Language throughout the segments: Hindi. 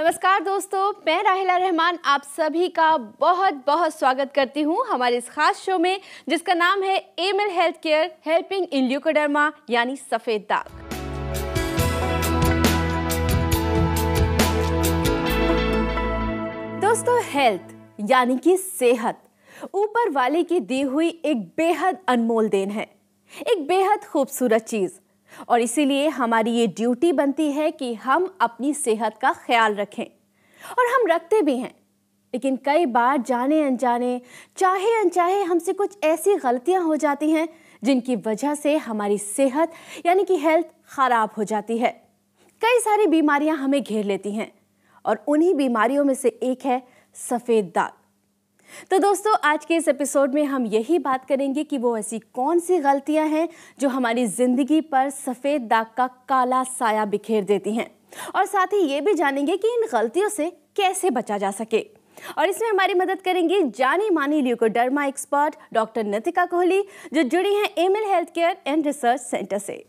नमस्कार दोस्तों मैं राहिला रहमान आप सभी का बहुत बहुत स्वागत करती हूँ हमारे इस खास शो में जिसका नाम है ML health care helping in leucoderma यानी सफ़ेद दाग दोस्तों हेल्थ यानी कि सेहत ऊपर वाले की दी हुई एक बेहद अनमोल देन है एक बेहद खूबसूरत चीज़ और इसीलिए हमारी ये ड्यूटी बनती है कि हम अपनी सेहत का ख्याल रखें और हम रखते भी हैं लेकिन कई बार जाने अनजाने चाहे अनचाहे हमसे कुछ ऐसी गलतियां हो जाती हैं जिनकी वजह से हमारी सेहत यानी कि हेल्थ ख़राब हो जाती है कई सारी बीमारियां हमें घेर लेती हैं और उन्हीं बीमारियों में से एक है सफ़ेद दाग तो दोस्तों आज के इस एपिसोड में हम यही बात करेंगे कि वो ऐसी कौन सी गलतियां हैं जो हमारी ज़िंदगी पर सफ़ेद दाग का काला साया बिखेर देती हैं और साथ ही ये भी जानेंगे कि इन गलतियों से कैसे बचा जा सके और इसमें हमारी मदद करेंगे जानी मानी leucoderma expert doctor Natika Kohli जो जुड़ी हैं Emil health care and research centre से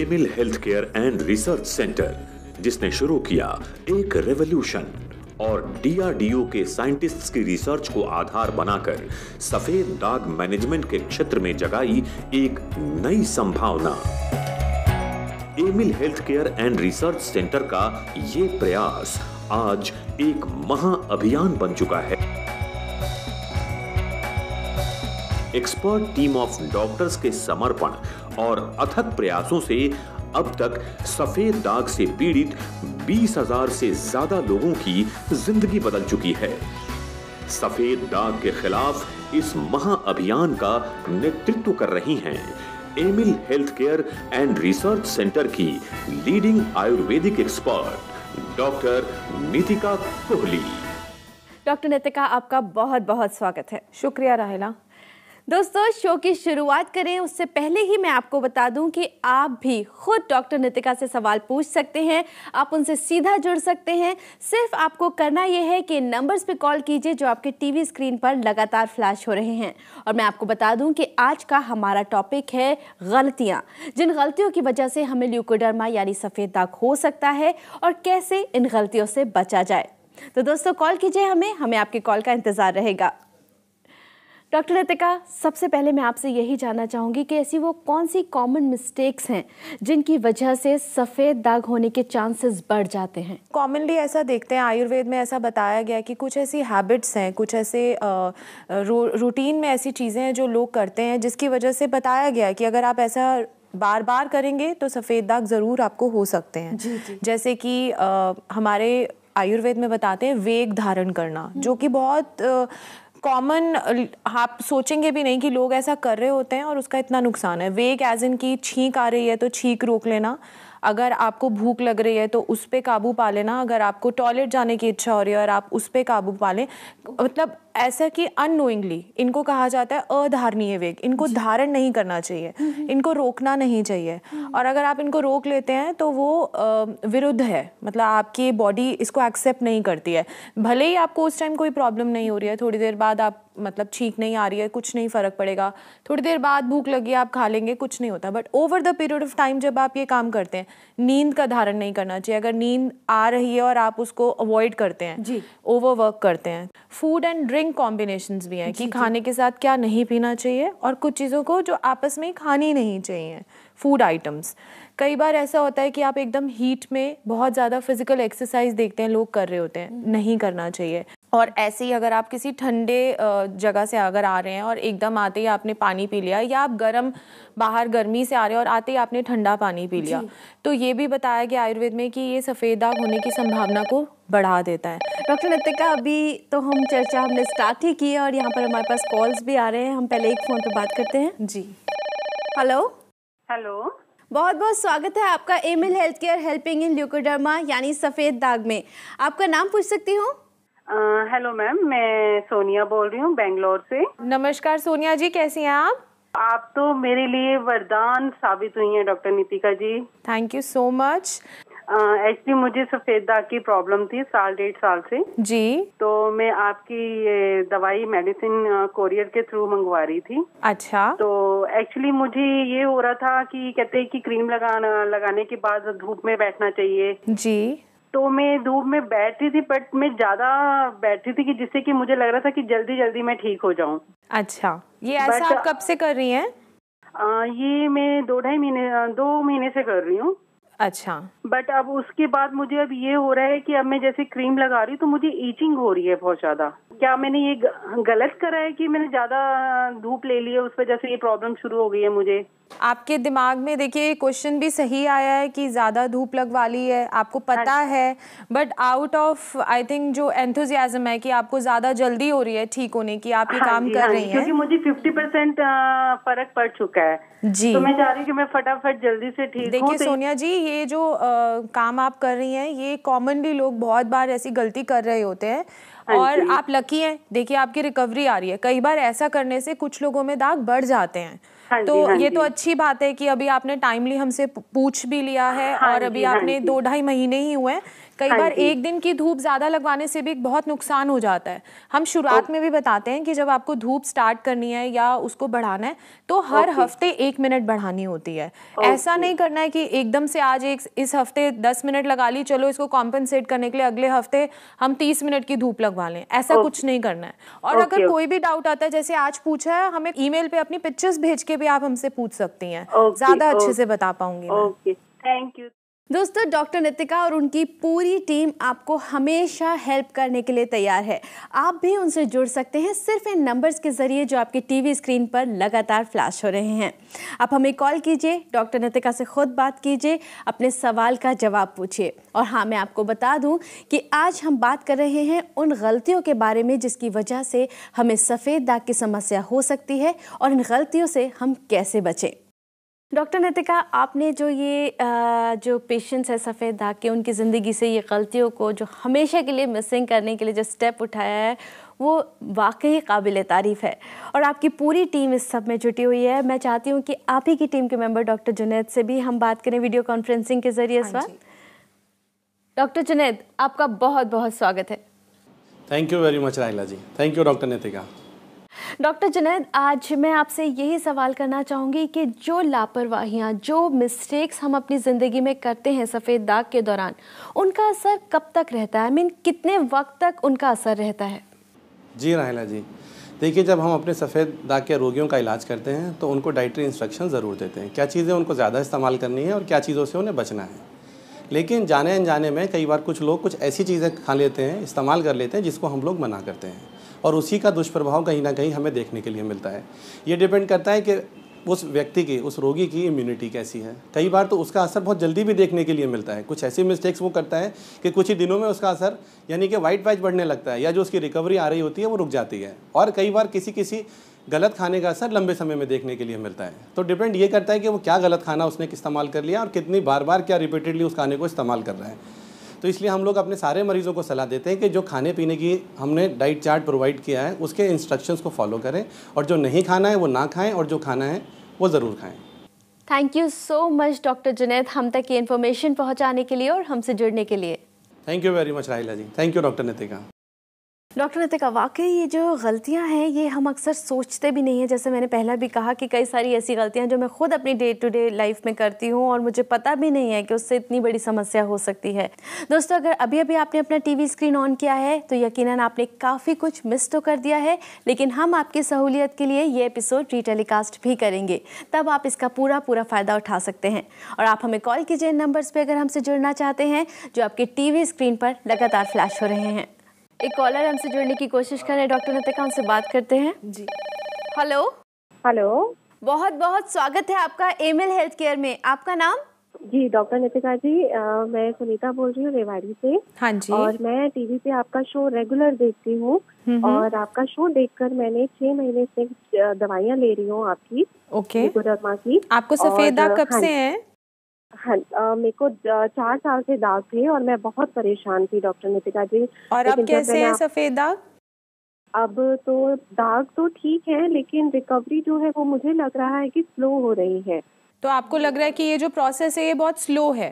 Emil health care and research centre जिसने शुरू किया एक रेवोल्यूशन और डीआरडीओ के साइंटिस्ट्स की रिसर्च को आधार बनाकर सफेद दाग मैनेजमेंट के क्षेत्र में जगाई एक नई संभावना Emil health care and research centre का ये प्रयास आज एक महा अभियान बन चुका है एक्सपर्ट टीम ऑफ डॉक्टर्स के समर्पण और अथक प्रयासों से अब तक सफेद दाग से पीड़ित 20,000 से ज्यादा लोगों की जिंदगी बदल चुकी है सफेद दाग के खिलाफ इस महा अभियान का नेतृत्व कर रही हैं Emil health care and research centre की leading ayurvedic expert doctor Nitika Kohli doctor Nitika आपका बहुत बहुत स्वागत है शुक्रिया राहिला दोस्तों शो की शुरुआत करें उससे पहले ही मैं आपको बता दूं कि आप भी खुद डॉक्टर नितिका से सवाल पूछ सकते हैं आप उनसे सीधा जुड़ सकते हैं सिर्फ आपको करना यह है कि नंबर्स पे कॉल कीजिए जो आपके टीवी स्क्रीन पर लगातार फ्लैश हो रहे हैं और मैं आपको बता दूं कि आज का हमारा टॉपिक है गलतियाँ जिन गलतियों की वजह से हमें ल्यूकोडर्मा यानी सफ़ेद दाग हो सकता है और कैसे इन गलतियों से बचा जाए तो दोस्तों कॉल कीजिए हमें हमें आपके कॉल का इंतज़ार रहेगा डॉक्टर रितिका सबसे पहले मैं आपसे यही जानना चाहूँगी कि ऐसी वो कौन सी कॉमन मिस्टेक्स हैं जिनकी वजह से सफ़ेद दाग होने के चांसेस बढ़ जाते हैं कॉमनली ऐसा देखते हैं आयुर्वेद में ऐसा बताया गया कि कुछ ऐसी हैबिट्स हैं कुछ ऐसे रूटीन में ऐसी चीज़ें हैं जो लोग करते हैं जिसकी वजह से बताया गया कि अगर आप ऐसा बार बार करेंगे तो सफ़ेद दाग ज़रूर आपको हो सकते हैं जी, जी। जैसे कि हमारे आयुर्वेद में बताते हैं वेग धारण करना हम्म। जो कि बहुत आ, कॉमन uh, आप सोचेंगे भी नहीं कि लोग ऐसा कर रहे होते हैं और उसका इतना नुकसान है वेग एज इन की छींक आ रही है तो छींक रोक लेना अगर आपको भूख लग रही है तो उस पर काबू पा लेना अगर आपको टॉयलेट जाने की इच्छा हो रही है और आप उस पर काबू पा लें मतलब ऐसा कि अनोइंगली इनको कहा जाता है अधारणीय वेग इनको धारण नहीं करना चाहिए हम्म, हम्म। इनको रोकना नहीं चाहिए हम्म। और अगर आप इनको रोक लेते हैं तो वो विरुद्ध है मतलब आपकी बॉडी इसको एक्सेप्ट नहीं करती है भले ही आपको उस टाइम कोई प्रॉब्लम नहीं हो रही है थोड़ी देर बाद आप मतलब छींक नहीं आ रही है कुछ नहीं फ़र्क पड़ेगा थोड़ी देर बाद भूख लगी आप खा लेंगे कुछ नहीं होता but over the period of time जब आप ये काम करते हैं नींद का धारण नहीं करना चाहिए अगर नींद आ रही है और आप उसको अवॉइड करते हैं जी ओवरवर्क करते हैं फूड एंड ड्रिंक कॉम्बिनेशन भी हैं कि खाने के साथ क्या नहीं पीना चाहिए और कुछ चीज़ों को जो आपस में ही खानी नहीं चाहिए फूड आइटम्स कई बार ऐसा होता है कि आप एकदम हीट में बहुत ज़्यादा फिजिकल एक्सरसाइज देखते हैं लोग कर रहे होते हैं नहीं करना चाहिए और ऐसे ही अगर आप किसी ठंडे जगह से अगर आ रहे हैं और एकदम आते ही आपने पानी पी लिया या आप गर्म बाहर गर्मी से आ रहे हैं और आते ही आपने ठंडा पानी पी लिया तो ये भी बताया गया आयुर्वेद में कि ये सफ़ेद दाग होने की संभावना को बढ़ा देता है डॉक्टर नतिका अभी तो हम चर्चा हमने स्टार्ट ही की है और यहाँ पर हमारे पास कॉल्स भी आ रहे हैं हम पहले एक फ़ोन पर बात करते हैं जी हेलो हेलो बहुत बहुत स्वागत है आपका Emil health care helping in leucoderma यानी सफ़ेद दाग में आपका नाम पूछ सकती हूँ हेलो मैम मैं सोनिया बोल रही हूँ बेंगलोर से नमस्कार सोनिया जी कैसी हैं आप आप तो मेरे लिए वरदान साबित हुई हैं doctor Nitika ji thank you so much actually मुझे सफेद दाग की प्रॉब्लम थी साल डेढ़ साल से जी तो मैं आपकी ये दवाई मेडिसिन कोरियर के थ्रू मंगवा रही थी अच्छा तो एक्चुअली मुझे ये हो रहा था कि कहते हैं कि क्रीम लगाना लगाने के बाद धूप में बैठना चाहिए जी तो मैं धूप में बैठ रही थी बट मैं ज्यादा बैठ रही थी कि जिससे कि मुझे लग रहा था कि जल्दी जल्दी मैं ठीक हो जाऊं अच्छा ये ऐसा आप uh, कब से कर रही हैं ये मैं दो ढाई महीने दो महीने से कर रही हूँ अच्छा बट अब उसके बाद मुझे अब ये हो रहा है कि अब मैं जैसे क्रीम लगा रही हूँ तो मुझे ईचिंग हो रही है बहुत ज्यादा क्या मैंने ये गलत करा है कि मैंने ज्यादा धूप ले ली है उस वजह से ये प्रॉब्लम शुरू हो गई है मुझे आपके दिमाग में देखिए क्वेश्चन भी सही आया है कि ज़्यादा धूप लगवा ली है आपको पता अच्छा। है but out of I think जो एंथुजियाज्म है कि आपको ज़्यादा जल्दी हो रही है ठीक होने की आप ये हाँ काम कर हाँ रही हैं क्योंकि मुझे फिफ्टी परसेंट फर्क पड़ चुका है जी तो मैं चाह रही हूँ कि मैं फटाफट जल्दी से ठीक देखिए तो सोनिया जी ये जो आ, काम आप कर रही हैं ये कॉमनली लोग बहुत बार ऐसी गलती कर रहे होते हैं हाँ और आप लकी हैं देखिए आपकी रिकवरी आ रही है कई बार ऐसा करने से कुछ लोगों में दाग बढ़ जाते हैं हाँ तो हाँ ये तो अच्छी बात है कि अभी आपने टाइमली हमसे पूछ भी लिया है हाँ और अभी हाँ आपने दो ढाई महीने ही हुए हैं कई हाँ बार एक दिन की धूप ज़्यादा लगवाने से भी बहुत नुकसान हो जाता है हम तो शुरुआत में भी बताते हैं कि जब आपको धूप स्टार्ट करनी है या उसको बढ़ाना है तो हर हफ्ते एक मिनट बढ़ानी होती है ऐसा नहीं करना है कि एकदम से आज एक इस हफ्ते दस मिनट लगा ली चलो इसको कॉम्पनसेट करने के लिए अगले हफ्ते हम तीस मिनट की धूप लगवा लें ऐसा कुछ नहीं करना है और अगर कोई भी डाउट आता है जैसे आज पूछा है हमें ई पे अपनी पिक्चर्स भेज के भी आप हमसे पूछ सकती हैं ज्यादा अच्छे से बता पाऊंगी थैंक यू दोस्तों डॉक्टर नितिका और उनकी पूरी टीम आपको हमेशा हेल्प करने के लिए तैयार है आप भी उनसे जुड़ सकते हैं सिर्फ इन नंबर्स के जरिए जो आपके टीवी स्क्रीन पर लगातार फ्लैश हो रहे हैं आप हमें कॉल कीजिए डॉक्टर नितिका से खुद बात कीजिए अपने सवाल का जवाब पूछिए और हाँ मैं आपको बता दूँ कि आज हम बात कर रहे हैं उन गलतियों के बारे में जिसकी वजह से हमें सफ़ेद दाग की समस्या हो सकती है और इन गलतियों से हम कैसे बचें डॉक्टर नितिका आपने जो ये जो पेशेंट्स है सफ़ेद दाग के उनकी ज़िंदगी से ये गलतियों को जो हमेशा के लिए मिसिंग करने के लिए जो स्टेप उठाया है वो वाकई काबिल तारीफ़ है और आपकी पूरी टीम इस सब में जुटी हुई है मैं चाहती हूँ कि आप ही की टीम के मेंबर डॉक्टर जुनेद से भी हम बात करें वीडियो कॉन्फ्रेंसिंग के ज़रिए इस हाँ बार डॉक्टर जुनेद आपका बहुत बहुत स्वागत है thank you very much Rahila ji thank you doctor Nitika doctor Junaid आज मैं आपसे यही सवाल करना चाहूँगी कि जो लापरवाहियाँ जो मिस्टेक्स हम अपनी ज़िंदगी में करते हैं सफ़ेद दाग के दौरान उनका असर कब तक रहता है आई I मीन mean, कितने वक्त तक उनका असर रहता है जी राहिला जी देखिए जब हम अपने सफ़ेद दाग के रोगियों का इलाज करते हैं तो उनको डाइटरी इंस्ट्रक्शन ज़रूर देते हैं क्या चीज़ें उनको ज़्यादा इस्तेमाल करनी है और क्या चीज़ों से उन्हें बचना है लेकिन जाने अनजाने में कई बार कुछ लोग कुछ ऐसी चीज़ें खा लेते हैं इस्तेमाल कर लेते हैं जिसको हम लोग मना करते हैं और उसी का दुष्प्रभाव कहीं ना कहीं हमें देखने के लिए मिलता है ये डिपेंड करता है कि उस व्यक्ति की उस रोगी की इम्यूनिटी कैसी है कई बार तो उसका असर बहुत जल्दी भी देखने के लिए मिलता है कुछ ऐसी मिस्टेक्स वो करता है कि कुछ ही दिनों में उसका असर यानी कि वाइट पैच बढ़ने लगता है या जो उसकी रिकवरी आ रही होती है वो रुक जाती है और कई बार किसी किसी गलत खाने का असर लंबे समय में देखने के लिए मिलता है तो डिपेंड ये करता है कि वो क्या गलत खाना उसने इस्तेमाल कर लिया और कितनी बार बार क्या रिपीटेडली उस खाने को इस्तेमाल कर रहा है तो इसलिए हम लोग अपने सारे मरीज़ों को सलाह देते हैं कि जो खाने पीने की हमने डाइट चार्ट प्रोवाइड किया है उसके इंस्ट्रक्शंस को फॉलो करें और जो नहीं खाना है वो ना खाएं और जो खाना है वो ज़रूर खाएं thank you so much doctor Junaid हम तक ये इन्फॉर्मेशन पहुँचाने के लिए और हमसे जुड़ने के लिए thank you very much Rahila ji thank you doctor Nitika doctor Ritika वाकई ये जो गलतियां हैं ये हम अक्सर सोचते भी नहीं हैं जैसे मैंने पहला भी कहा कि कई सारी ऐसी गलतियां जो मैं खुद अपनी डे टू डे लाइफ में करती हूँ और मुझे पता भी नहीं है कि उससे इतनी बड़ी समस्या हो सकती है दोस्तों अगर अभी अभी आपने अपना टी स्क्रीन ऑन किया है तो यकीन आपने काफ़ी कुछ मिस तो कर दिया है लेकिन हम आपकी सहूलियत के लिए ये एपिसोड रीटेलीकास्ट भी करेंगे तब आप इसका पूरा पूरा फ़ायदा उठा सकते हैं और आप हमें कॉल कीजिए इन नंबर्स पर अगर हमसे जुड़ना चाहते हैं जो आपके टी स्क्रीन पर लगातार फ्लैश हो रहे हैं एक कॉलर हमसे जुड़ने की कोशिश कर रहे हैं डॉक्टर नतिका हमसे बात करते हैं जी हेलो हेलो बहुत बहुत स्वागत है आपका एमएल हेल्थ केयर में आपका नाम जी डॉक्टर नितिका जी आ, मैं सुनीता बोल रही हूँ रेवाड़ी से हाँ जी और मैं टीवी पे आपका शो रेगुलर देखती हूँ और आपका शो देखकर मैंने छह महीने से दवाइयाँ ले रही हूँ आपकी ओके की आपको सफेद दाग कब हाँ, से है हाँ आ, मेरे को चार साल से दाग थे और मैं बहुत परेशान थी डॉक्टर नितिका जी और अब कैसे हैं सफेद दाग अब तो दाग तो ठीक है लेकिन रिकवरी जो है वो मुझे लग रहा है कि स्लो हो रही है तो आपको लग रहा है कि ये जो प्रोसेस है ये बहुत स्लो है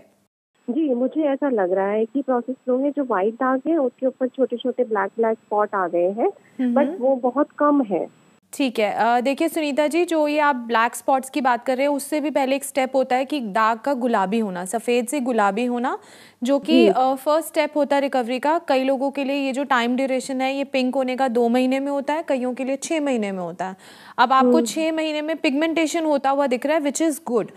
जी मुझे ऐसा लग रहा है कि प्रोसेस स्लो है जो व्हाइट दाग है उसके ऊपर छोटे छोटे ब्लैक ब्लैक स्पॉट आ गए हैं हम्म बट हम्म। वो बहुत कम है ठीक है देखिए सुनीता जी जो ये आप ब्लैक स्पॉट्स की बात कर रहे हैं उससे भी पहले एक स्टेप होता है कि दाग का गुलाबी होना सफ़ेद से गुलाबी होना जो कि फर्स्ट स्टेप होता है रिकवरी का कई लोगों के लिए ये जो टाइम ड्यूरेशन है ये पिंक होने का दो महीने में होता है कईयों के लिए छः महीने में होता है अब आपको हम्म। छः महीने में पिगमेंटेशन होता हुआ दिख रहा है विच इज़ गुड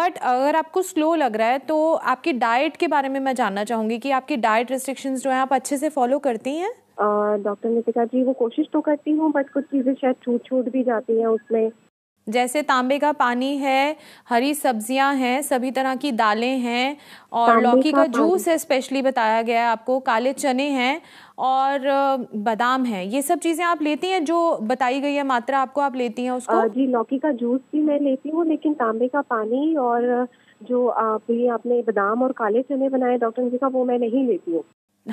बट अगर आपको स्लो लग रहा है तो आपकी डाइट के बारे में मैं जानना चाहूँगी कि आपकी डाइट रिस्ट्रिक्शंस जो हैं आप अच्छे से फॉलो करती हैं डॉक्टर नितिका जी वो कोशिश तो करती हूँ बट कुछ चीज़ें शायद छूट छूट भी जाती हैं उसमें जैसे तांबे का पानी है हरी सब्जियां हैं सभी तरह की दालें हैं और लौकी का, का जूस है स्पेशली बताया गया है आपको काले चने हैं और बादाम है ये सब चीज़ें आप लेती हैं जो बताई गई है मात्रा आपको आप लेती हैं उसको जी लौकी का जूस भी मैं लेती हूँ लेकिन तांबे का पानी और जो आप ये आपने बादाम और काले चने बनाए डॉक्टर जी का वो मैं नहीं लेती हूँ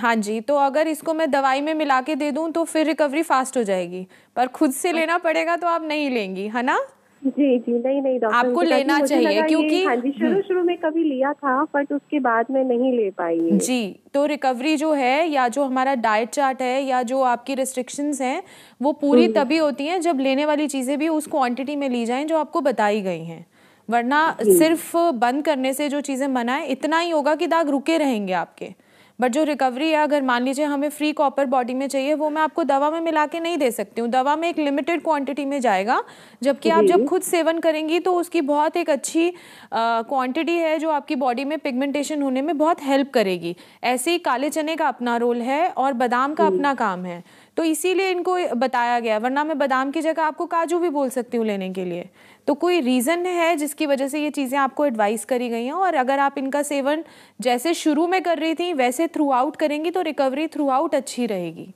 हाँ जी तो अगर इसको मैं दवाई में मिला के दे दूँ तो फिर रिकवरी फास्ट हो जाएगी पर खुद से हाँ। लेना पड़ेगा तो आप नहीं लेंगी है ना जी जी नहीं नहीं डॉक्टर आपको लेना चाहिए क्योंकि हाँ जी शुरू हम्म। शुरू में कभी लिया था बट उसके बाद में नहीं ले पाई जी तो रिकवरी जो है या जो हमारा डाइट चार्ट है या जो आपकी रिस्ट्रिक्शंस हैं वो पूरी हम्म। तभी होती हैं जब लेने वाली चीज़ें भी उस क्वांटिटी में ली जाएं जो आपको बताई गई हैं वरना सिर्फ बंद करने से जो चीज़ें मना है इतना ही होगा कि दाग रुके रहेंगे आपके बट जो रिकवरी है अगर मान लीजिए हमें फ्री कॉपर बॉडी में चाहिए वो मैं आपको दवा में मिला के नहीं दे सकती हूँ दवा में एक लिमिटेड क्वांटिटी में जाएगा जबकि आप जब खुद सेवन करेंगी तो उसकी बहुत एक अच्छी क्वांटिटी है जो आपकी बॉडी में पिगमेंटेशन होने में बहुत हेल्प करेगी ऐसे ही काले चने का अपना रोल है और बादाम का अपना काम है तो इसीलिए इनको बताया गया वरना मैं बादाम की जगह आपको काजू भी बोल सकती हूँ लेने के लिए तो कोई रीज़न है जिसकी वजह से ये चीज़ें आपको एडवाइस करी गई हैं और अगर आप इनका सेवन जैसे शुरू में कर रही थी वैसे थ्रू आउट करेंगी तो रिकवरी थ्रू आउट अच्छी रहेगी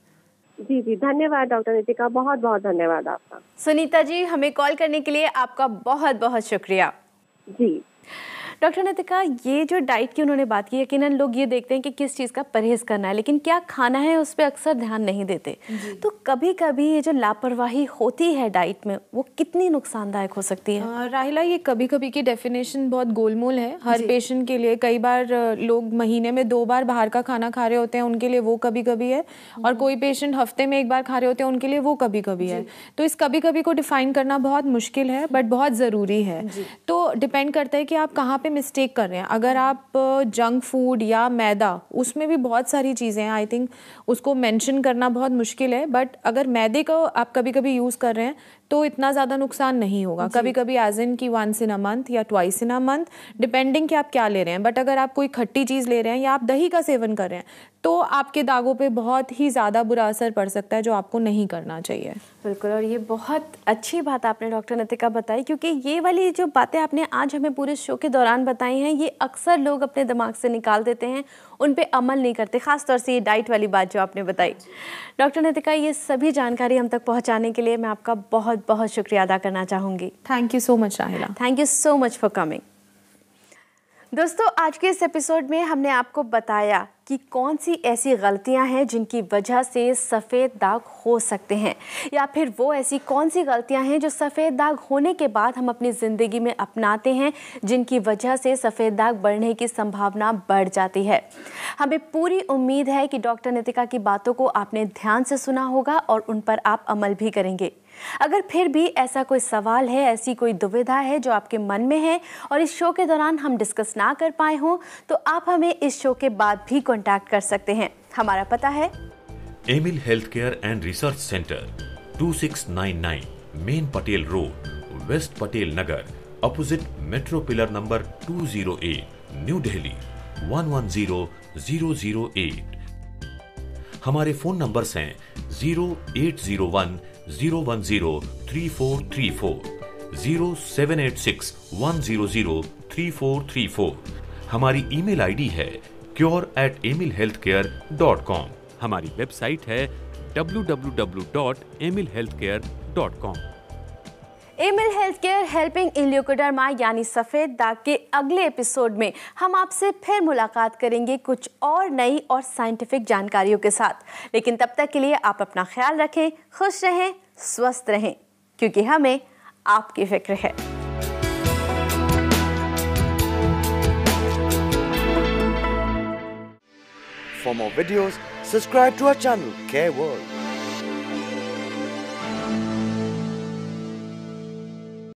जी जी धन्यवाद डॉक्टर नितिका बहुत बहुत धन्यवाद आपका सुनीता जी हमें कॉल करने के लिए आपका बहुत बहुत शुक्रिया जी डॉक्टर नतिका ये जो डाइट की उन्होंने बात की यकीन लोग ये देखते हैं कि किस चीज़ का परहेज करना है लेकिन क्या खाना है उस पर अक्सर ध्यान नहीं देते तो कभी कभी ये जो लापरवाही होती है डाइट में वो कितनी नुकसानदायक हो सकती है राहिला ये कभी कभी की डेफिनेशन बहुत गोलमोल है हर पेशेंट के लिए कई बार लोग महीने में दो बार बाहर का खाना खा रहे होते हैं उनके लिए वो कभी कभी है हाँ। और कोई पेशेंट हफ्ते में एक बार खा रहे होते हैं उनके लिए वो कभी कभी है तो इस कभी कभी को डिफाइन करना बहुत मुश्किल है बट बहुत ज़रूरी है तो डिपेंड करता है कि आप कहाँ पे पे मिस्टेक कर रहे हैं अगर आप जंक फूड या मैदा उसमें भी बहुत सारी चीज़ें हैं आई थिंक उसको मेंशन करना बहुत मुश्किल है बट अगर मैदे को आप कभी कभी यूज़ कर रहे हैं तो इतना ज़्यादा नुकसान नहीं होगा कभी कभी एज इन की वंस इन अ मंथ या twice in a month depending कि आप क्या ले रहे हैं बट अगर आप कोई खट्टी चीज़ ले रहे हैं या आप दही का सेवन कर रहे हैं तो आपके दागों पे बहुत ही ज़्यादा बुरा असर पड़ सकता है जो आपको नहीं करना चाहिए बिल्कुल और ये बहुत अच्छी बात आपने डॉक्टर नतिका बताई क्योंकि ये वाली जो बातें आपने आज हमें पूरे शो के दौरान बताई हैं ये अक्सर लोग अपने दिमाग से निकाल देते हैं उन पर अमल नहीं करते खासतौर से ये डाइट वाली बात जो आपने बताई डॉक्टर नितिका ये सभी जानकारी हम तक पहुँचाने के लिए मैं आपका बहुत बहुत शुक्रिया अदा करना चाहूँगी thank you so much Rahila thank you so much for coming दोस्तों आज के इस एपिसोड में हमने आपको बताया कि कौन सी ऐसी गलतियां हैं जिनकी वजह से सफ़ेद दाग हो सकते हैं या फिर वो ऐसी कौन सी गलतियां हैं जो सफ़ेद दाग होने के बाद हम अपनी ज़िंदगी में अपनाते हैं जिनकी वजह से सफ़ेद दाग बढ़ने की संभावना बढ़ जाती है हमें पूरी उम्मीद है कि डॉक्टर नितिका की बातों को आपने ध्यान से सुना होगा और उन पर आप अमल भी करेंगे अगर फिर भी ऐसा कोई सवाल है ऐसी कोई दुविधा है जो आपके मन में है और इस शो के दौरान हम डिस्कस ना कर पाए हों तो आप हमें इस शो के बाद भी कॉन्टैक्ट कर सकते हैं हमारा पता है Amil health care and research centre 2699 main Patel road west Patel Nagar opposite metro pillar number 208 New Delhi 110008 हमारे फोन नंबर्स हैं 0801 zero one zero three four three four zero seven eight six one zero zero three four three four हमारी ईमेल आईडी है cure at Amil health care dot com हमारी वेबसाइट है W W W dot Amil health care dot com Amil health care helping leucoderma यानी सफ़ेद दाग के अगले एपिसोड में हम आपसे फिर मुलाकात करेंगे कुछ और नई और साइंटिफिक जानकारियों के साथ लेकिन तब तक के लिए आप अपना ख्याल रखें खुश रहें स्वस्थ रहें क्योंकि हमें आपकी फिक्र है For more videos, subscribe to our channel, Care World.